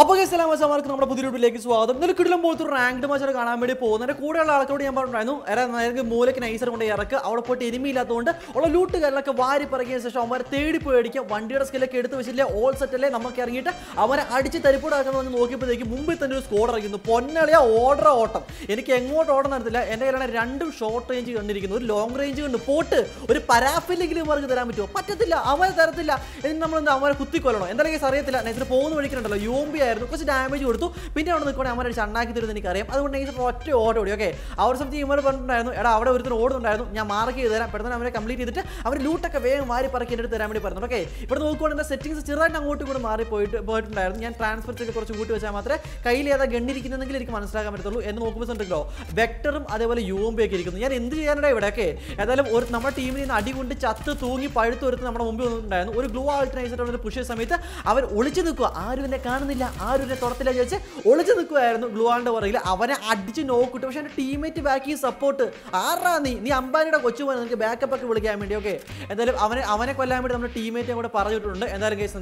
അപ്പോൾ ഇസ്ലാം മാസമാർക്ക് നമ്മുടെ പുതിയ വീട്ടിലേക്ക് സ്വാഗതം ഇന്നലെ കിടിലും പോലത്തെ റാങ്ക്ഡ് മാച്ചൊക്കെ കാണാൻ വേണ്ടി കൂടെ കൂടെയുള്ള ആൾക്കാരോട് ഞാൻ പറഞ്ഞിട്ടുണ്ടായിരുന്നു അതായത് നേരെ മൂലക്ക് നൈസർ കൊണ്ട് ഇറക്കുക അവിടെ പോയിട്ട് എനിമിയില്ലാത്തതുകൊണ്ട് ഉള്ള ലൂട്ടുകാരിലൊക്കെ വാരി പറയുന്ന ശേഷം അവരെ തേടി പോയി അടിക്കുക വണ്ടിയുടെ സ്കില്ലൊക്കെ എടുത്ത് വെച്ചില്ലേ ഓൾ സെറ്റല്ലേ നമുക്ക് ഇറങ്ങിയിട്ട് അവരെ അടിച്ച് തരിപ്പോടാക്കണം എന്ന് നോക്കിയപ്പോഴത്തേക്ക് മുമ്പിൽ തന്നെ ഒരു സ്കോഡ് ഇറങ്ങുന്നു പൊന്നളിയ ഓർഡർ ഓട്ടം എനിക്ക് എങ്ങോട്ട് ഓടം നടത്തില്ല എൻ്റെ കയ്യിലാണ് രണ്ടും ഷോർട്ട് റേഞ്ച് കണ്ടിരിക്കുന്നു ഒരു ലോങ് റേഞ്ച് കണ്ട് പോട്ട് ഒരു പരാഫില്ലെങ്കിലും അവർക്ക് തരാൻ പറ്റുമോ പറ്റത്തില്ല അവരെ തരത്തില്ല എന്ന് നമ്മൾ അവരെ കുത്തിക്കൊല്ലണം എന്തായാലും അറിയത്തില്ല നൈസർ പോകുന്ന വഴിക്കുണ്ടല്ലോ യോംബി ആയിരുന്നു കുറച്ച് ഡാമേജ് കൊടുത്തു പിന്നെ അവിടെ നിൽക്കണേ അമ്മ അടിച്ച് അണ്ണാക്കി തരുമെന്ന് എനിക്കറിയാം അതുകൊണ്ട് എനിക്ക് ഒറ്റ ഓടി ഓടി ഓക്കെ അവർ ഒരു സമയത്ത് ഇവർ പറഞ്ഞിട്ടുണ്ടായിരുന്നു എടാ അവിടെ ഒരുത്തിന് ഓടുന്നുണ്ടായിരുന്നു ഞാൻ മാർക്ക് ചെയ്ത് തരാം പെട്ടെന്ന് അവരെ കംപ്ലീറ്റ് ചെയ്തിട്ട് അവർ ലൂട്ടൊക്കെ വേഗം വാരി പറക്കി എടുത്ത് തരാൻ വേണ്ടി പറഞ്ഞു ഓക്കെ ഇവിടെ നോക്കുകയാണെങ്കിൽ സെറ്റിംഗ്സ് ചെറുതായിട്ട് അങ്ങോട്ടും കൂടെ മാറി പോയിട്ട് പോയിട്ടുണ്ടായിരുന്നു ഞാൻ ട്രാൻസ്ഫർ ചെയ്ത് കുറച്ച് കൂട്ടി വെച്ചാൽ മാത്രമേ കയ്യിൽ ഏതാ ഗണ്ണിരിക്കുന്നെങ്കിൽ എനിക്ക് മനസ്സിലാക്കാൻ പറ്റത്തുള്ളൂ എന്ന് നോക്കുമ്പോൾ ഉണ്ടല്ലോ വെക്ടറും അതേപോലെ യുവമ്പയൊക്കെ ഇരിക്കുന്നു ഞാൻ എന്ത് ചെയ്യാനടാ ഇവിടെ ഓക്കെ ഏതായാലും ഒരു നമ്മുടെ ടീമിൽ നിന്ന് അടികൊണ്ട് ചത്ത് തൂങ്ങി വരുത്ത് നമ്മുടെ മുമ്പിൽ ഉണ്ടായിരുന്നു ഒരു ഗ്ലോ ആൾട്ടർനൈസർ പുഷ്യ സമയത്ത് അവർ ഒളിച്ചു നിൽക്കുക ആരും എന്നെ കാണുന്നില്ല ആ ഒരു തുടത്തില്ല ചോദിച്ച് ഒളിച്ചു നിൽക്കുവായിരുന്നു ഗ്ലുവാളിൻ്റെ പുറകിൽ അവനെ അടിച്ച് നോക്കിട്ട് പക്ഷേ എൻ്റെ ടീമേറ്റ് ബാക്കി സപ്പോർട്ട് ആറാ നീ നീ അംബാനിയുടെ കൊച്ചു പോലെ നിനക്ക് ബാക്കപ്പ് ഒക്കെ വിളിക്കാൻ വേണ്ടി ഓക്കെ എന്തായാലും അവനെ അവനെ കൊല്ലാൻ വേണ്ടി നമ്മുടെ ടീമേറ്റ് കൂടെ പറഞ്ഞിട്ടുണ്ട് എന്തായാലും കേസ്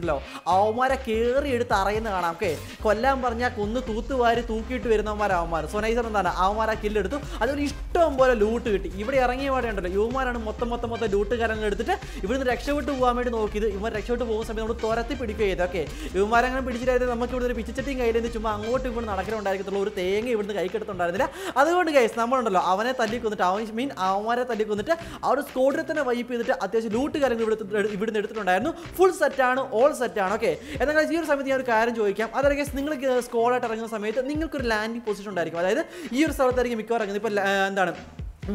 അവന്മാരെ കയറി എടുത്ത് അറിയുന്ന കാണാം ഓക്കെ കൊല്ലാൻ പറഞ്ഞാൽ കൊന്ന് തൂത്തുവാരി തൂക്കിയിട്ട് വരുന്നവന്മാർ അവന്മാർ സൊനൈസർ എന്താണ് അവന്മാരെ കില്ലെടുത്തു അതൊരു ഇഷ്ടം പോലെ ലൂട്ട് കിട്ടി ഇവിടെ ഇറങ്ങിയ പാടെ ഉണ്ടല്ലോ യുവമാരാണ് മൊത്തം മൊത്തം മൊത്തം ലൂട്ട് കാര്യങ്ങൾ എടുത്തിട്ട് ഇവിടുന്ന് രക്ഷപ്പെട്ട് പോകാൻ വേണ്ടി നോക്കിയത് ഇവർ രക്ഷപ്പെട്ട് പോകുന്ന സമയത്ത് നമ്മൾ തുരത്തി പിടിക്കുകയും ചെയ്തു ഓക്കെ യുവമാരങ്ങനെ പിടിച്ചിട്ടായിരുന്നു നമുക്ക് കൊടുത്തൊരു പിച്ചിച്ചട്ടിയും നിന്ന് ചുമ്മാ അങ്ങോട്ടും ഇങ്ങോട്ട് നടക്കലുണ്ടായിരിക്കത്തുള്ളൂ ഒരു തേങ്ങ ഇവിടുന്ന് കൈക്കെടുത്തുണ്ടായിരുന്നില്ല അതുകൊണ്ട് ഗൈസ് നമ്മളുണ്ടല്ലോ അവനെ തല്ലി കൊന്നിട്ട് അവൻ മീൻ അവന്മാരെ തല്ലി കൊന്നിട്ട് ആ ഒരു സ്കോഡിൽ തന്നെ വൈപ്പ് ചെയ്തിട്ട് അത്യാവശ്യം ലൂട്ട് കാര്യങ്ങൾ ഇവിടെ ഇവിടുന്ന് എടുത്തിട്ടുണ്ടായിരുന്നു ഫുൾ സെറ്റാണ് ഓൾ സെറ്റാണ് ഓക്കെ എന്നാൽ ഈ ഒരു സമയത്ത് ഞാൻ ഒരു കാര്യം ചോദിക്കാം അതായത് ഗൈസ് നിങ്ങൾ സ്കോഡായിട്ട് ഇറങ്ങുന്ന സമയത്ത് നിങ്ങൾക്കൊരു ലാൻഡിംഗ് പൊസിഷൻ ഉണ്ടായിരിക്കും അതായത് ഈ ഒരു സ്ഥലത്തായിരിക്കും മിക്കവാറും ഇറങ്ങുന്നത് ഇപ്പോൾ എന്താണ്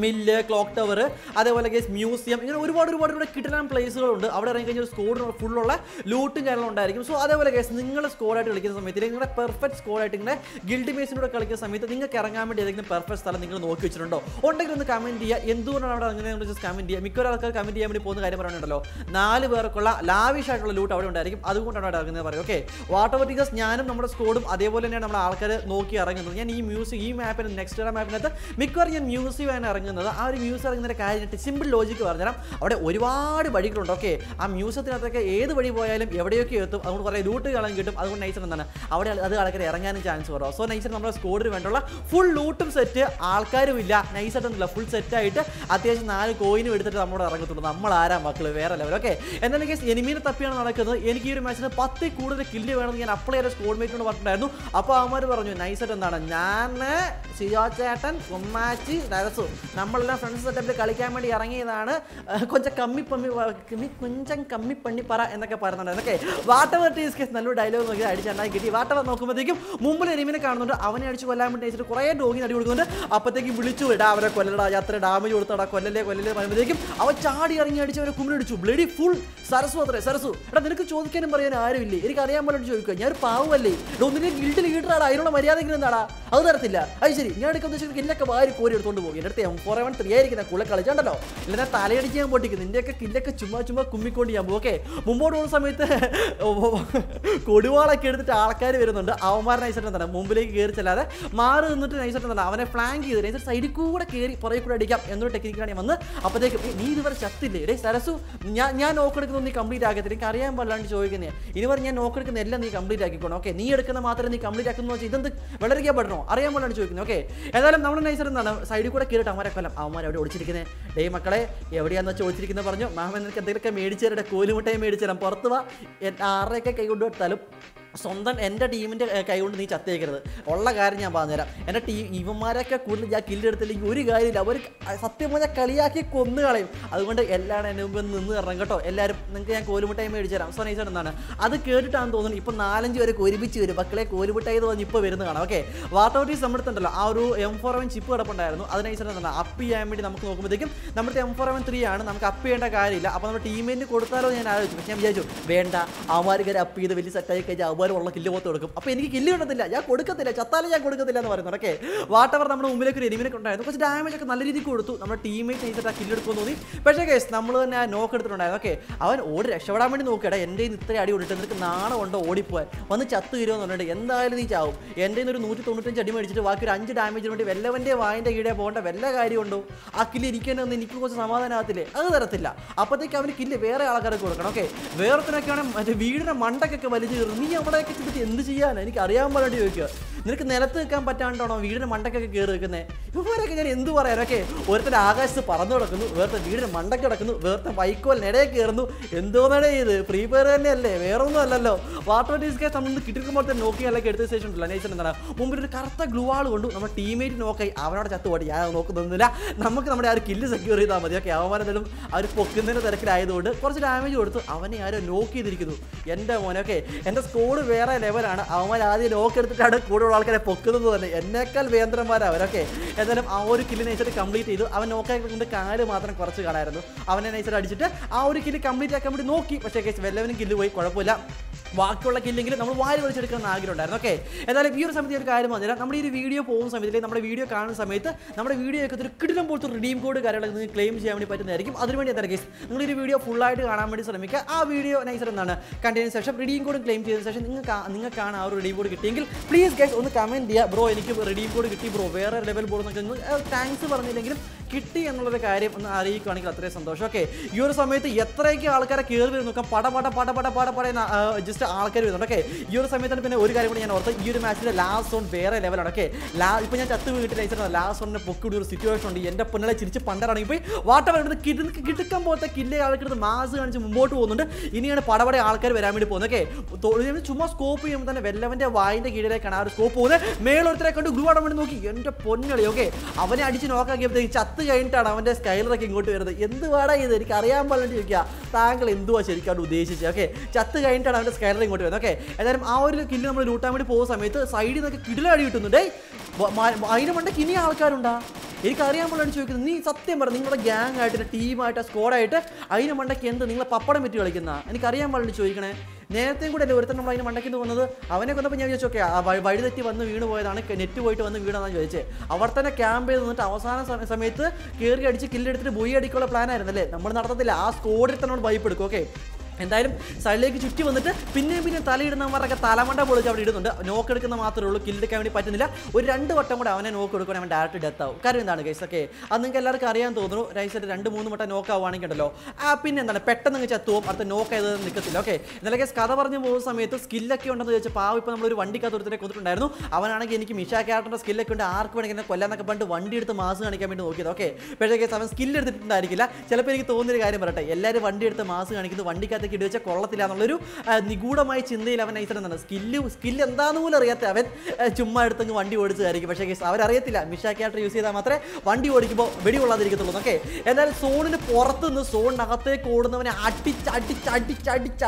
മില്ല് ക്ലോക്ക് ടവർ അതേപോലെ ഗേസ് മ്യൂസിയം ഇങ്ങനെ ഒരുപാട് ഒരുപാട് ഇവിടെ കിട്ടുന്ന പ്ലേസുകളുണ്ട് അവിടെ ഇറങ്ങി കഴിഞ്ഞാൽ സ്കോഡിന് ഫുള്ളുള്ള ലൂട്ടും കാര്യങ്ങളും ഉണ്ടായിരിക്കും സോ അതേപോലെ ഗേസ് നിങ്ങൾ സ്കോറായിട്ട് കളിക്കുന്ന സമയത്ത് അല്ലെങ്കിൽ നിങ്ങളുടെ പെർഫെക്റ്റ് സ്കോറായിട്ട് ഇങ്ങനെ ഗിൽഡ് മേസിനോട് കളിക്കുന്ന സമയത്ത് നിങ്ങൾക്ക് ഇറങ്ങാൻ വേണ്ടി ഏതെങ്കിലും പെർഫെക്റ്റ് സ്ഥലം നിങ്ങൾ നോക്കി വെച്ചിട്ടുണ്ടോ ഉണ്ടെങ്കിൽ ഒന്ന് കമൻറ്റ് ചെയ്യുക എന്തുകൊണ്ടാണ് അവിടെ ഇറങ്ങുന്നത് ജസ്റ്റ് കമൻറ്റ് ചെയ്യുക മിക്കവാറും ആൾക്കാർ കമൻറ്റ് ചെയ്യാൻ വേണ്ടി പോകുന്ന കാര്യം പറയുന്നുണ്ടല്ലോ നാല് പേർക്കുള്ള ലാവിഷ് ആയിട്ടുള്ള ലൂട്ട് അവിടെ ഉണ്ടായിരിക്കും അതുകൊണ്ടാണ് അവിടെ ഇറങ്ങുന്നത് പറയും ഓക്കെ വാട്ടർ ബിക്കോസ് ഞാനും നമ്മുടെ സ്കോഡും അതേപോലെ തന്നെയാണ് നമ്മൾ ആൾക്കാർ നോക്കി ഇറങ്ങുന്നത് ഞാൻ ഈ മ്യൂസിക് ഈ മാപ്പിന് നെക്സ്റ്റ് മാപ്പിനകത്ത് മിക്കവാറും ഞാൻ മ്യൂസിയം ആണ് ഇറങ്ങി ഇറങ്ങുന്നത് ആ ഒരു മ്യൂസ് ഇറങ്ങുന്നതിൻ്റെ കാര്യമായിട്ട് സിമ്പിൾ ലോജിക്ക് പറഞ്ഞുതരാം അവിടെ ഒരുപാട് വഴികളുണ്ട് ഓക്കെ ആ മ്യൂസത്തിനകത്തൊക്കെ ഏത് വഴി പോയാലും എവിടെയൊക്കെ എത്തും അതുകൊണ്ട് കുറേ ലൂട്ട് കളം കിട്ടും അതുകൊണ്ട് നൈസർ എന്താണ് അവിടെ അത് ആൾക്കാർ ഇറങ്ങാനും ചാൻസ് കുറവ് സോ നൈസർ നമ്മുടെ സ്കോഡിന് വേണ്ടുള്ള ഫുൾ ലൂട്ടും സെറ്റ് ആൾക്കാരും ഇല്ല നൈസായിട്ടൊന്നുമില്ല ഫുൾ സെറ്റായിട്ട് അത്യാവശ്യം നാല് കോയിനും എടുത്തിട്ട് നമ്മുടെ ഇറങ്ങത്തുള്ളൂ നമ്മൾ ആരാ മക്കൾ വേറെ ലെവൽ ഓക്കെ എന്നാലും കേസ് എനിമീനെ തപ്പിയാണ് നടക്കുന്നത് എനിക്ക് ഈ ഒരു മാച്ചിന് പത്ത് കൂടുതൽ കില്ല് വേണമെന്ന് ഞാൻ അപ്പോൾ ചെയ്ത സ്കോഡ് മേറ്റിനോട് പറഞ്ഞിട്ടുണ്ടായിരുന്നു അപ്പോൾ അവന്മാർ പറഞ്ഞു നൈസറ്റ് എന്താണ് ഞാൻ ചേട്ടൻ കുമ്മാച്ചി രഹസ്യം നമ്മളെല്ലാം ഫ്രണ്ട്സ് സെറ്റപ്പിൽ കളിക്കാൻ വേണ്ടി ഇറങ്ങിയതാണ് കൊഞ്ചം കമ്മി പമ്മി കൊഞ്ചം കമ്മി പണ്ണി പറ എന്നൊക്കെ പറയുന്നുണ്ടായിരുന്നു ഓക്കെ വാട്ടവർ ടീസ് കേസ് നല്ലൊരു ഡയലോഗ് നോക്കി അടിച്ചുണ്ടായി കിട്ടി വാട്ടവർ നോക്കുമ്പോഴത്തേക്കും മുമ്പിൽ എരിമിനെ കാണുന്നുണ്ട് അവനെ അടിച്ച് കൊല്ലാൻ വേണ്ടി അടിച്ചിട്ട് കുറേ ഡോഗിന് നടി കൊടുക്കുന്നുണ്ട് അപ്പോഴത്തേക്കും വിളിച്ചു ഇടാ അവരെ കൊല്ലടാ അത്ര ഡാമേജ് കൊടുത്തടാ കൊല്ലല്ലേ കൊല്ലല്ലേ പറയുമ്പോഴത്തേക്കും അവൻ ചാടി ഇറങ്ങി അടിച്ച് അവരെ അടിച്ചു ബ്ലഡി ഫുൾ സരസു അത്രേ സരസു എടാ നിനക്ക് ചോദിക്കാനും പറയാനും ആരുമില്ലേ എനിക്ക് അറിയാൻ പോലെ ചോദിക്കുക ഒരു പാവമല്ലേ ഡോ നിന്റെ ഗിൽഡിൽ ലീഡറാടാ അതിനുള്ള മര്യാദ എന്താടാ അത് തരത്തില്ല അത് ശരി ഞാൻ എടുക്കുന്ന എന്നൊക്കെ വാരി കോരി എടുത്തുകൊണ്ട് പോകും എടുത്തേ ഫോർ വൺ ത്രീ ആയിരിക്കുന്ന കൂടെ കളിച്ചുണ്ടല്ലോ ഇല്ലെന്നെ തലയടിച്ച് ഞാൻ പൊട്ടിക്കും നിന്റെയൊക്കെ കില്ലൊക്കെ ചുമ്മാ ചുമ്മാ കുമ്മിക്കൊണ്ട് ഞാൻ പോകും ഓക്കെ മുമ്പോട്ട് പോകുന്ന സമയത്ത് കൊടുവാളൊക്കെ എടുത്തിട്ട് ആൾക്കാർ വരുന്നുണ്ട് അവന്മാർ നൈസായിട്ട് തന്നെ മുമ്പിലേക്ക് കയറി ചെല്ലാതെ മാറി നിന്നിട്ട് നൈസായിട്ട് തന്നെ അവനെ ഫ്ലാങ്ക് ചെയ്ത് നൈസായിട്ട് സൈഡിൽ കൂടെ കയറി പുറകെ കൂടെ അടിക്കാം എന്നൊരു ടെക്നിക്കാണ് വന്ന് അപ്പോഴത്തേക്ക് നീ ഇതുവരെ ചത്തില്ലേ ഡേ സരസു ഞാൻ ഞാൻ നോക്ക് എടുക്കുന്ന നീ കംപ്ലീറ്റ് ആക്കത്തില്ല എനിക്ക് അറിയാൻ പാടില്ലാണ്ട് ചോദിക്കുന്നത് ഇനി പറഞ്ഞ് ഞാൻ നോക്ക് എടുക്കുന്ന എല്ലാം നീ കംപ്ലീറ്റ് ആക്കിക്കോണം ഓക്കെ നീ എടുക്കുന്ന മാത്രമേ നീ കംപ്ലീറ്റ് ആക്കുന്നു വെച്ചാൽ ഇതെന്ത് വളരെ പഠനോ അറിയാൻ പാടില്ലാണ്ട് ചോദിക്കുന്നത് ഓക്കെ ഏതായാലും നമ്മുടെ നൈസർ എന്താണ് സൈഡിൽ കൂടെ കയറിയിട്ട് അവന്മാരെ കൊല്ലം അവന്മാർ എവിടെ ഒളിച്ചിരിക്കുന്നത് ഡേ മക്കളെ എവിടെയാന്ന് വെച്ചാൽ ഒളിച്ചിരിക്കുന്നത് പറഞ്ഞു മാമൻ നിനക്ക് എന്തെങ്കിലുമൊക്കെ മേടിച്ചു തരട്ടെ കോലുമുട്ടയും മേടിച്ചു തരാം പുറത്തുവാ വാ ആറരയൊക്കെ കൈ കൊണ്ടുപോയി തലും സ്വന്തം എൻ്റെ ടീമിൻ്റെ കൈകൊണ്ട് നീ ചത്തേക്കരുത് ഉള്ള കാര്യം ഞാൻ പറഞ്ഞുതരാം എൻ്റെ ടീം ഇവന്മാരൊക്കെ കൂടുതൽ ഞാൻ കില്ലെടുത്തില്ലെങ്കിൽ ഒരു കാര്യമില്ല അവർ സത്യം പറഞ്ഞാൽ കളിയാക്കി കൊന്നു കളയും അതുകൊണ്ട് എല്ലാവരും എൻ്റെ മുമ്പ് നിന്ന് തരണം കേട്ടോ എല്ലാവരും നിങ്ങൾക്ക് ഞാൻ കോലുമുട്ടായി മേടിച്ചു തരാം സോ നൈസാണ് എന്താണ് അത് കേട്ടിട്ടാണെന്ന് തോന്നുന്നത് ഇപ്പോൾ നാലഞ്ച് പേരൊക്കെ ഒരുമിച്ച് വരും മക്കളെ കോലുമുട്ടായി എന്ന് പറഞ്ഞ് ഇപ്പോൾ വരുന്ന കാണാം ഓക്കെ വാട്ടോട്ടീസ് നമ്മുടെ ഉണ്ടല്ലോ ആ ഒരു എം ഫോർ എവൻ ചിപ്പ് കിടപ്പുണ്ടായിരുന്നു അത് നൈസാണ് എന്താണ് അപ്പ് ചെയ്യാൻ വേണ്ടി നമുക്ക് നോക്കുമ്പോഴത്തേക്കും നമ്മുടെ എം ഫോർ എവൻ ത്രീ ആണ് നമുക്ക് അപ്പ് ചെയ്യേണ്ട കാര്യമില്ല അപ്പോൾ നമ്മുടെ ടീമിന് കൊടുത്താലോ ഞാൻ ആലോചിച്ചു പക്ഷേ ഞാൻ വിചാരിച്ചു വേണ്ട അവന്മാർക്ക് അപ്പ് ചെയ്ത് വലിയ സെറ്റായി കഴിഞ്ഞാൽ അവന്മാരുള്ള കില്ല് പോത്ത് കൊടുക്കും അപ്പോൾ എനിക്ക് കില്ല് കിട്ടത്തില്ല ഞാൻ കൊടുക്കത്തില്ല ചത്താലും ഞാൻ കൊടുക്കത്തില്ല എന്ന് പറയുന്നത് ഓക്കെ വാട്ടവർ നമ്മുടെ മുമ്പിലേക്ക് ഒരു എനിമിനെ ഉണ്ടായിരുന്നു കുറച്ച് ഡാമേജ് ഒക്കെ നല്ല രീതിക്ക് കൊടുത്തു നമ്മുടെ ടീമേറ്റ് ചെയ്തിട്ട് ആ കില്ല് എടുക്കുമെന്ന് തോന്നി പക്ഷേ കേസ് നമ്മൾ തന്നെ ആ നോക്ക് എടുത്തിട്ടുണ്ടായിരുന്നു ഓക്കെ അവൻ ഓടി രക്ഷപ്പെടാൻ വേണ്ടി നോക്കിയടാ എൻ്റെ ഇന്ന് ഇത്ര അടി കൊണ്ടിട്ട് നിനക്ക് നാണം ഉണ്ടോ ഓടിപ്പോയാൽ വന്ന് ചത്ത് തീരുമെന്ന് പറഞ്ഞിട്ട് എന്തായാലും നീ ചാവും എൻ്റെ ഒരു നൂറ്റി തൊണ്ണൂറ്റഞ്ച് അടി മേടിച്ചിട്ട് ബാക്കി ഒരു അഞ്ച് ഡാമേജിന് വേണ്ടി വല്ലവൻ്റെ വായൻ്റെ കീഴേ പോകേണ്ട വല്ല കാര്യമുണ്ടോ ആ കില്ല് ഇരിക്കേണ്ടി എനിക്ക് കുറച്ച് സമാധാനമാകത്തില്ലേ അത് തരത്തില്ല അപ്പോഴത്തേക്ക് അവന് കില്ല് വേറെ ആൾക്കാർക്ക് കൊടുക്കണം ഓക്കെ വേറെ തന്നെയൊക്കെയാണ് മറ്റേ വീടിൻ്റെ മണ്ടക്കൊക്കെ വലിച്ചു കയറും നീ അവൻ കോൺടാക്ട് ചെന്നിട്ട് എന്ത് ചെയ്യാനാണ് എനിക്ക് അറിയാൻ പാടായിട്ട് ചോദിക്കുക നിനക്ക് നിലത്ത് നിൽക്കാൻ പറ്റാണ്ടാണോ വീടിന് മണ്ടക്കൊക്കെ കയറി നിൽക്കുന്നത് ഇവരൊക്കെ ഞാൻ എന്ത് ഓക്കെ ഒരുത്തൻ ആകാശത്ത് പറന്നു കിടക്കുന്നു വേറെ വീടിന് മണ്ടക്ക് കിടക്കുന്നു വേറെ വൈക്കോലിനിടയിൽ കയറുന്നു എന്തോന്നാണ് ഇത് ഫ്രീ ഫയർ തന്നെയല്ലേ വേറെ ഒന്നും അല്ലല്ലോ വാട്ടർ ഡീസ്കേസ് നമ്മൾ കിട്ടിക്കുമ്പോൾ തന്നെ നോക്കി അല്ലെങ്കിൽ എടുത്ത ശേഷം ലനേശൻ എന്താണ് മുമ്പിൽ ഒരു കറുത്ത ഗ്ലൂ ആൾ കൊണ്ടു നമ്മുടെ ടീമേറ്റ് നോക്കി അവനോട് ചത്തുപാടി ഞാൻ നോക്കുന്നില്ല നമുക്ക് നമ്മുടെ ആ ഒരു കില്ല് സെക്യൂർ ചെയ്താൽ മതി ഓക്കെ തരും അവർ പൊക്കുന്നതിന് തിരക്കിലായതുകൊണ്ട് കുറച്ച് ഡാമേജ് കൊടുത്തു അവനെ ആരോ നോക്ക് ചെയ്തിരിക്കുന്നു എൻ്റെ മോനൊക്കെ എൻ്റെ സ്കോഡ് വേറെ ലെവലാണ് അവന്മാർ ആദ്യം നോക്ക് കൂടെ ഉള്ള ആൾക്കാരെ പൊക്കുന്നത് തന്നെ എന്നേക്കാൾ വേന്ദ്രന്മാരാണ് അവരൊക്കെ എന്തായാലും ആ ഒരു കില്ല് നൈസായിട്ട് കംപ്ലീറ്റ് ചെയ്തു അവൻ നോക്കാൻ കാല് മാത്രം കുറച്ച് കാണായിരുന്നു അവനെ നൈസായിട്ട് അടിച്ചിട്ട് ആ ഒരു കില്ല് കംപ്ലീറ്റ് ആക്കാൻ വേണ്ടി നോക്കി പക്ഷേ കേസ് വല്ലവനും കില്ല് പോയി കുഴപ്പമില്ല ബാക്കിയുള്ള കില്ലെങ്കിലും നമ്മൾ വാരി വലിച്ചെടുക്കണം ആഗ്രഹം ഉണ്ടായിരുന്നു ഓക്കെ എന്നാലും ഈ ഒരു സമയത്ത് ഒരു കാര്യം പറഞ്ഞാൽ നമ്മുടെ ഈ ഒരു വീഡിയോ പോകുന്ന സമയത്ത് നമ്മുടെ വീഡിയോ കാണുന്ന സമയത്ത് നമ്മുടെ വീഡിയോ ഒക്കെ ഒരു കിടിലം പോലത്തെ റിഡീം കോഡ് കാര്യങ്ങളൊക്കെ നിങ്ങൾ ക്ലെയിം ചെയ്യാൻ വേണ്ടി പറ്റുന്നതായിരിക്കും അതിനുവേണ്ടി എന്താ കേസ് നിങ്ങൾ ഈ വീഡിയോ ഫുള്ളായിട്ട് കാണാൻ വേണ്ടി ശ്രമിക്കുക ആ വീഡിയോ നൈസർ എന്താണ് കണ്ടതിന് ശേഷം റിഡീം കോഡ് ക്ലെയിം ചെയ്തതിന് ശേഷം നിങ്ങൾക്ക് നിങ്ങൾക്കാണ് ആ ഒരു റിഡീം കോഡ് കിട്ടിയെങ്കിൽ പ്ലീസ് ഗൈസ് ഒന്ന് കമൻറ്റ് ചെയ്യുക ബ്രോ എനിക്ക് റിഡീം കോഡ് കിട്ടി ബ്രോ വേറെ ലെവൽ ബോർഡ് എന്നൊക്കെ താങ്ക്സ് പറഞ്ഞില്ലെങ്കിലും കിട്ടി എന്നുള്ളൊരു കാര്യം ഒന്ന് അറിയിക്കുകയാണെങ്കിൽ അത്രയും സന്തോഷം ഓക്കെ ഈ ഒരു സമയത്ത് എത്രയൊക്കെ ആൾക്കാരെ കയറി വരുന്നു നോക്കാം പട പട പട പട പട പടയുന്ന ജസ്റ്റ് ആൾക്കാർ വരുന്നുണ്ട് ഓക്കെ ഈ ഒരു സമയത്താണ് പിന്നെ ഒരു കാര്യം കൂടി ഞാൻ ഓർത്ത് ഈ ഒരു മാച്ചിൻ്റെ ലാസ്റ്റ് സോൺ വേറെ ലെവലാണ് ഓക്കെ ലാ ഇപ്പം ഞാൻ ചത്ത് വീട്ടിൽ അയച്ചിട്ടുണ്ട് ലാസ്റ്റ് റൗണ്ടിന് പൊക്കിയുടെ ഒരു സിറ്റുവേഷൻ ഉണ്ട് എൻ്റെ പൊന്നലെ ചിരിച്ച് പണ്ടാണെങ്കിൽ പോയി വാട്ടർ എടുത്ത് കിടന്ന് കിടക്കാൻ പോലത്തെ കില്ലേ ആൾക്കെടുത്ത് മാസ് കാണിച്ച് മുമ്പോട്ട് പോകുന്നുണ്ട് ഇനിയാണ് പടപടെ ആൾക്കാർ വരാൻ വേണ്ടി പോകുന്നത് ഓക്കെ ചുമ്മാ സ്കോപ്പ് ചെയ്യുമ്പോൾ തന്നെ വെല്ലവൻ്റെ വായിൻ്റെ കീഴിലേക്കാണ് ആ ഒരു സ്കോപ്പ് പോകുന്നത് മേളൊരുത്തരെ കണ്ട് ഗ്ലൂ ആടാൻ വേണ്ടി നോക്കി എൻ്റെ പൊന്നളി ഓക്കെ അവനെ അടിച്ച് നോക്കാക്കിയപ്പോഴത്തേക്ക് ചത്ത് കഴിഞ്ഞിട്ടാണ് അവൻ്റെ സ്കൈലറൊക്കെ ഇങ്ങോട്ട് വരുന്നത് എന്ത് വാടാ ഇത് എനിക്ക് അറിയാൻ പാടില്ല ചോദിക്കുക താങ്കൾ എന്തുവാ ശരിക്കാണ് ഉദ്ദേശിച്ചത് ഓക്കെ ചത്ത് കഴിഞ്ഞിട്ടാണ് അവൻ്റെ സ്കൈലർ ഇങ്ങോട്ട് വരുന്നത് ഓക്കെ ഏതായാലും ആ ഒരു കില്ല് നമ്മൾ ലൂട്ടാൻ വേണ്ടി പോകുന്ന സമയത്ത് സൈഡിൽ നിന്നൊക്കെ കിടിലടി കിട്ടുന്നുണ്ടേ അതിന് മണ്ടയ്ക്ക് കിനി ആൾക്കാരുണ്ടാ എനിക്കറിയാൻ പോലാണ് ചോദിക്കുന്നത് നീ സത്യം പറഞ്ഞു നിങ്ങളുടെ ഗ്യാങ് ആയിട്ട് ടീമായിട്ട് സ്കോഡായിട്ട് അതിന് മണ്ടയ്ക്ക് എന്ത് നിങ്ങളെ പപ്പടം പറ്റി കളിക്കുന്ന എനിക്കറിയാൻ പാടില്ല ചോദിക്കണേ നേരത്തെയും കൂടെ അല്ലേ ഒരുത്തരം നമ്മൾ അതിന് മണ്ടയ്ക്ക് തോന്നുന്നത് അവനെ കൊണ്ടപ്പോൾ ഞാൻ ചോദിച്ചു ഓക്കെ വഴി തെറ്റി വന്ന് വീണ് പോയതാണ് നെറ്റ് പോയിട്ട് വന്ന് വീണെന്നാണ് ചോദിച്ചത് അവർ തന്നെ ക്യാമ്പ് ചെയ്ത് നിന്നിട്ട് അവസാന സമയത്ത് കയറി അടിച്ച് കില്ലെടുത്തിട്ട് ബൊയ്യടിക്കാനുള്ള പ്ലാനായിരുന്നു അല്ലേ നമ്മൾ നടത്തത്തില്ല ആ സ്കോഡിൽ തന്നെ നമ്മൾ ഭയപ്പെടുക്കും ഓക്കെ എന്തായാലും സൈഡിലേക്ക് ചുറ്റി വന്നിട്ട് പിന്നെയും പിന്നെ തലയിടുന്നവരൊക്കെ തലമണ്ട പൊളിച്ച് അവിടെ ഇടുന്നുണ്ട് നോക്ക് എടുക്കുന്ന മാത്രമേ ഉള്ളൂ കില്ലെടുക്കാൻ വേണ്ടി പറ്റുന്നില്ല ഒരു രണ്ട് വട്ടം കൂടെ അവനെ നോക്ക് എടുക്കണം അവൻ ഡയറക്റ്റ് ഡെത്ത് ആവും കാര്യം എന്താണ് ഗൈസ് ഓക്കെ അത് നിങ്ങൾക്ക് എല്ലാവർക്കും അറിയാൻ തോന്നുന്നു റൈസറ്റ് രണ്ട് മൂന്ന് വട്ടം നോക്ക് ആവുകയാണെങ്കിൽ ഉണ്ടല്ലോ ആ പിന്നെ എന്താണ് പെട്ടെന്ന് അങ്ങ് ചത്തുവും അടുത്ത നോക്ക് ചെയ്ത് നിൽക്കത്തില്ല ഓക്കെ എന്നാലും ഗൈസ് കഥ പറഞ്ഞു പോകുന്ന സമയത്ത് സ്കില്ലൊക്കെ ഉണ്ടെന്ന് ചോദിച്ചാൽ പാവ ഇപ്പോൾ നമ്മളൊരു വണ്ടിക്കകത്ത് ഒരുത്തിനെ കൊടുത്തിട്ടുണ്ടായിരുന്നു അവനാണെങ്കിൽ എനിക്ക് മിഷാ ക്യാരക്ടറിൻ്റെ സ്കില്ലൊക്കെ ഉണ്ട് ആർക്ക് വേണമെങ്കിൽ കൊല്ലാന്നൊക്കെ പണ്ട് വണ്ടി എടുത്ത് മാസ് കാണിക്കാൻ വേണ്ടി നോക്കിയത് ഓക്കെ പക്ഷേ ഗൈസ് അവൻ എടുത്തിട്ടുണ്ടായിരിക്കില്ല ചിലപ്പോൾ എനിക്ക് തോന്നിയൊരു കാര്യം പറയട്ടെ എല്ലാവരും വണ്ടി എടുത്ത് മാസ് കാണിക്കുന്നത് വണ്ടിക്കകത്ത് അതിനകത്തേക്ക് ഇടിവെച്ച കൊള്ളത്തില്ല എന്നുള്ളൊരു നിഗൂഢമായ ചിന്തയിൽ അവൻ എന്താണ് സ്കില്ല് സ്കില്ല് എന്താന്ന് പോലും അറിയാത്ത അവൻ ചുമ്മാ എടുത്തങ്ങ് വണ്ടി ഓടിച്ചതായിരിക്കും പക്ഷേ കേസ് അവരറിയത്തില്ല മിഷ ക്യാരക്ടർ യൂസ് ചെയ്താൽ മാത്രമേ വണ്ടി ഓടിക്കുമ്പോൾ വെടി കൊള്ളാതിരിക്കത്തുള്ളൂ ഓക്കെ എന്നാൽ സോണിന് പുറത്ത് നിന്ന് സോണിനകത്തേക്ക് ഓടുന്നവനെ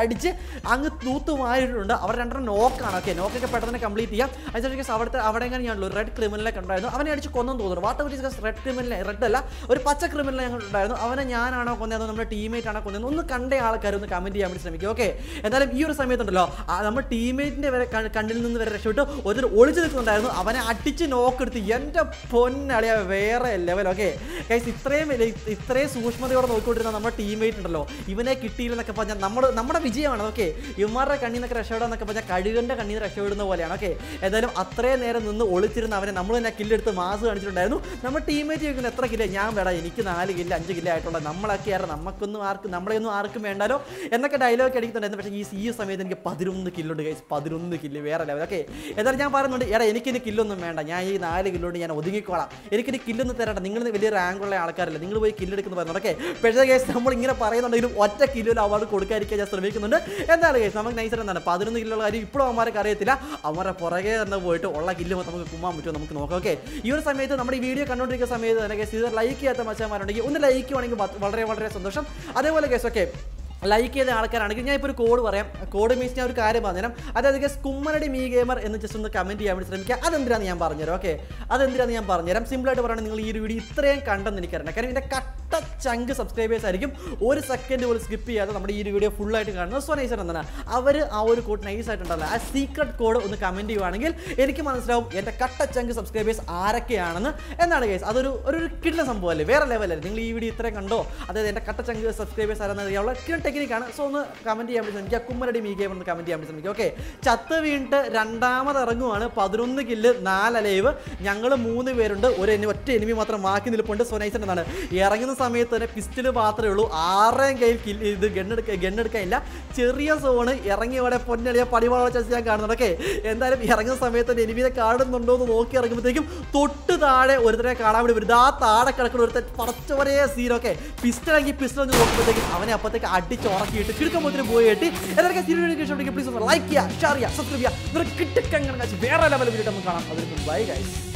അടിച്ച് അങ്ങ് തൂത്ത് മാറിയിട്ടുണ്ട് അവർ രണ്ടെണ്ണം നോക്കാണ് ഓക്കെ നോക്കൊക്കെ പെട്ടെന്ന് കംപ്ലീറ്റ് ചെയ്യാം അതിനുശേഷം കേസ് അവിടുത്തെ അവിടെ എങ്ങനെ ഞാനുള്ളൂ റെഡ് ക്രിമിനലൊക്കെ ഉണ്ടായിരുന്നു അവനെ അടിച്ച് കൊന്നും തോന്നുന്നു whatever red criminal red അല്ല ഒരു പച്ച ക്രിമിനൽ ഞങ്ങൾ ഉണ്ടായിരുന്നു അവനെ ഞാനാണോ കൊന്നതെന്നോ നമ്മുടെ ടീമേറ്റ് ആണോ കൊന്നതെന്ന് ഒന്ന് കണ്ട ആൾക്കാരൊന്ന് ഒന്ന് കമന്റ് ചെയ്യാൻ വേണ്ടി ശ്രമിക്കും ഓക്കെ എന്തായാലും ഈ ഒരു സമയത്തുണ്ടല്ലോ നമ്മുടെ ടീംമേറ്റിന്റെ വരെ കണ്ണിൽ നിന്ന് വരെ രക്ഷപ്പെട്ട് ഒരു ഒളിച്ചു നിൽക്കുന്നുണ്ടായിരുന്നു അവനെ അടിച്ച് നോക്കെടുത്ത് എന്റെ പൊന്നളിയ വേറെ ലെവൽ ഓക്കെ ഇത്രയും ഇത്രയും സൂക്ഷ്മതയോടെ നോക്കിക്കൊണ്ടിരുന്ന നമ്മുടെ ടീമേറ്റ് ഉണ്ടല്ലോ ഇവനെ കിട്ടിയില്ലെന്നൊക്കെ പറഞ്ഞാൽ നമ്മുടെ നമ്മുടെ വിജയമാണ് ഓക്കെ ഇവന്മാരുടെ കണ്ണിൽ നിന്നൊക്കെ എന്നൊക്കെ പറഞ്ഞാൽ കഴുകന്റെ കണ്ണിൽ നിന്ന് രക്ഷപ്പെടുന്ന പോലെയാണ് ഓക്കെ എന്തായാലും അത്രയും നേരം നിന്ന് ഒളിച്ചിരുന്ന അവനെ നമ്മൾ തന്നെ കില്ലെടുത്ത് മാസ് കാണിച്ചിട്ടുണ്ടായിരുന്നു നമ്മുടെ ടീമേറ്റ് ചോദിക്കുന്നത് എത്ര കില്ല ഞാൻ വേണം എനിക്ക് നാല് കില്ല അഞ്ച് കില്ല ആയിട്ടുള്ള നമ്മളൊക്കെ ആയിരുന്നു നമുക്കൊന്നും ആർക്കും നമ്മളെയൊന്നും ആർക്കും വേണ്ടാലോ എന്നൊക്കെ ഡയലോഗ് അടിക്കുന്നുണ്ടായിരുന്നു പക്ഷേ ഈ സി സമയത്ത് എനിക്ക് പതിനൊന്ന് കില്ലുണ്ട് കഴിച്ച് പതിനൊന്ന് കില്ല് വേറെ ലെവൽ ഓക്കെ എന്നാലും ഞാൻ പറയുന്നുണ്ട് എടാ എനിക്കിനി കില്ലൊന്നും വേണ്ട ഞാൻ ഈ നാല് കില്ലോണ്ട് ഞാൻ ഒതുങ്ങിക്കോളാം എനിക്കിനി കില്ലൊന്നും തരണ്ട നിങ്ങൾ വലിയ റാങ്കുള്ള ആൾക്കാരല്ല നിങ്ങൾ പോയി കില്ലെടുക്കുന്നു പറയുന്നത് ഓക്കെ പക്ഷേ കേസ് നമ്മൾ ഇങ്ങനെ പറയുന്നുണ്ടെങ്കിലും ഒറ്റ കില്ലോയിൽ അവാർഡ് കൊടുക്കാതിരിക്കാൻ ഞാൻ ശ്രമിക്കുന്നുണ്ട് എന്നാലും കേസ് നമുക്ക് നൈസർ എന്താണ് പതിനൊന്ന് കില്ലുള്ള കാര്യം ഇപ്പോഴും അവന്മാർക്ക് അറിയത്തില്ല അവരുടെ പുറകെ തന്നെ പോയിട്ട് ഉള്ള കില്ല് നമുക്ക് കുമ്മാൻ പറ്റുമോ നമുക്ക് നോക്കാം ഓക്കെ ഈ ഒരു സമയത്ത് നമ്മുടെ ഈ വീഡിയോ കണ്ടുകൊണ്ടിരിക്കുന്ന സമയത്ത് തന്നെ കേസ് ഇത് ലൈക്ക് ചെയ്യാത്ത മച്ചാന്മാരുണ്ടെങ്കിൽ ഒന്ന് ലൈക്ക് ചെയ്യുവാണെങ്കിൽ വളരെ വളരെ സന്തോഷം അതേപോലെ കേസ് ഓക്കെ ലൈക്ക് ചെയ്ത ആൾക്കാരാണെങ്കിൽ ഞാൻ ഇപ്പോൾ ഒരു കോഡ് പറയാം കോഡ് മീൻസ് ഞാൻ ഒരു കാര്യം തരാം അതായത് സ്കുമ്മനടി മീ ഗെയിമർ എന്ന് ജസ്റ്റ് ഒന്ന് കമൻറ്റ് ചെയ്യാൻ വേണ്ടി ശ്രമിക്കുക അതെന്തിനാന്ന് ഞാൻ പറഞ്ഞുതരാം ഓക്കെ അതെന്തിനാന്ന് ഞാൻ പറഞ്ഞുതരാം സിമ്പിളായിട്ട് പറയുകയാണെങ്കിൽ നിങ്ങൾ ഈ ഒരു വീഡിയോ ഇത്രയും കണ്ടെന്ന് എനിക്കറിയണം കാരണം ഇതിൻ്റെ കട്ട് ഇരട്ട ചങ്ക് സബ്സ്ക്രൈബേഴ്സ് ആയിരിക്കും ഒരു സെക്കൻഡ് പോലും സ്കിപ്പ് ചെയ്യാതെ നമ്മുടെ ഈ ഒരു വീഡിയോ ഫുള്ളായിട്ട് കാണുന്നത് സോ നൈസർ എന്താണ് അവർ ആ ഒരു കോഡ് നൈസായിട്ടുണ്ടല്ലോ ആ സീക്രട്ട് കോഡ് ഒന്ന് കമൻറ്റ് ചെയ്യുവാണെങ്കിൽ എനിക്ക് മനസ്സിലാവും എൻ്റെ കട്ട ചങ്ക് സബ്സ്ക്രൈബേഴ്സ് ആരൊക്കെയാണെന്ന് എന്നാണ് കേസ് അതൊരു ഒരു കിട്ടുന്ന സംഭവമല്ലേ വേറെ ലെവലല്ലേ നിങ്ങൾ ഈ വീഡിയോ ഇത്രയും കണ്ടോ അതായത് എൻ്റെ കട്ട ചങ്ക് സബ്സ്ക്രൈബേഴ്സ് ആരെന്ന് അറിയാവുള്ള കിട്ടുന്ന ടെക്നിക്കാണ് സോ ഒന്ന് കമൻറ്റ് ചെയ്യാൻ വേണ്ടി ശ്രമിക്കുക കുമ്മരടി മീ ഗെയിം ഒന്ന് കമൻറ്റ് ചെയ്യാൻ വേണ്ടി ശ്രമിക്കുക ഓക്കെ ചത്ത് വീണിട്ട് രണ്ടാമത് ഇറങ്ങുവാണ് പതിനൊന്ന് കില്ല് നാല് ലൈവ് ഞങ്ങൾ മൂന്ന് പേരുണ്ട് ഒരു ഒറ്റ എനിമി മാത്രം മാക്കി നിൽപ്പുണ്ട് സോ നൈസ് എന്താണ് ഇറങ്ങുന്ന സമയത്ത് തന്നെ പിസ്റ്റിൽ മാത്രമേ ഉള്ളൂ ആറേം കയ്യിൽ കില്ല് ഇത് ഗണ്ണെടുക്ക ഗണ്ണെടുക്കാനില്ല ചെറിയ സോണ് ഇറങ്ങിയോടെ പൊന്നളിയ പടിവാള ചാൻസ് ഞാൻ കാണുന്നുണ്ട് ഓക്കെ എന്തായാലും ഇറങ്ങുന്ന സമയത്ത് തന്നെ എനിവിനെ കാണുന്നുണ്ടോ എന്ന് നോക്കി ഇറങ്ങുമ്പോഴത്തേക്കും തൊട്ട് താഴെ ഒരുത്തരെ കാണാൻ വേണ്ടി വരും ആ താഴെ കിടക്കുന്ന ഒരുത്തൻ പറച്ചവരേ സീനൊക്കെ പിസ്റ്റലാക്കി പിസ്റ്റൽ ഒന്ന് നോക്കുമ്പോഴത്തേക്കും അവനെ അപ്പത്തേക്ക് അടിച്ചുറക്കിയിട്ട് കിടക്കുമ്പോഴത്തേക്കും പോയിട്ട് എല്ലാവർക്കും സീരിയൽ പ്ലീസ് ലൈക്ക് ചെയ്യുക ഷെയർ ചെയ്യുക സബ്സ്ക്രൈബ് ചെയ്യുക ഇവർ കിട്ടിക്കങ്ങനെ വേറെ ലെവൽ വീഡിയോ നമുക്ക് കാണാം അതിലേക്ക് ബൈ ഗൈസ്